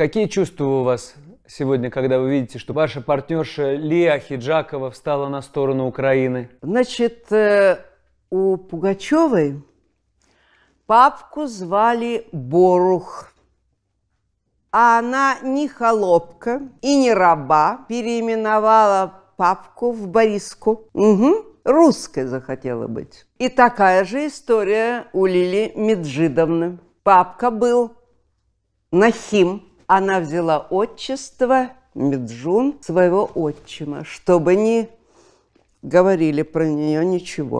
Какие чувства у вас сегодня, когда вы видите, что ваша партнерша Лия Хиджакова встала на сторону Украины? Значит, э, у Пугачевой папку звали Борух. А она не холопка и не раба, переименовала папку в Бориску. Угу. Русской захотела быть. И такая же история у Лили Меджидовны. Папка был Нахим, она взяла отчество Меджун своего отчима, чтобы не говорили про нее ничего.